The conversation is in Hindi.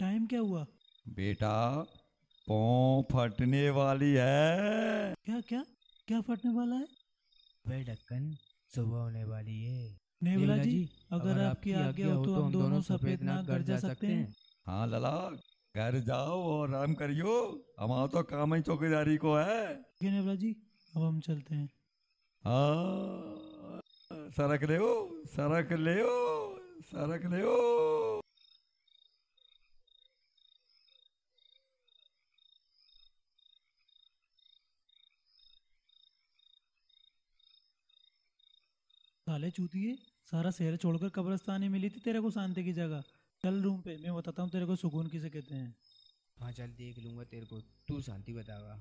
टाइम क्या हुआ बेटा पौ फटने वाली है क्या क्या क्या फटने वाला है वह ढक्कन सुबह होने वाली है नेवला जी, जी अगर, अगर आपकी आज्ञा हो तो, तो हम दोनों सफेद नाग घर जा सकते हैं हाँ लला घर जाओ और आराम करियो हमारा तो काम ही चौकीदारी को है नेवला जी अब हम चलते हैं हाँ सरक ले सरक ले सरक ले साले चूतिए सारा शहर छोड़कर कब्रस्तान ही मिली थी तेरे को शांति की जगह चल रूम पे मैं बताता हूँ तेरे को सुकून किसे कहते हैं हाँ चल देख लूंगा तेरे को तू शांति बतागा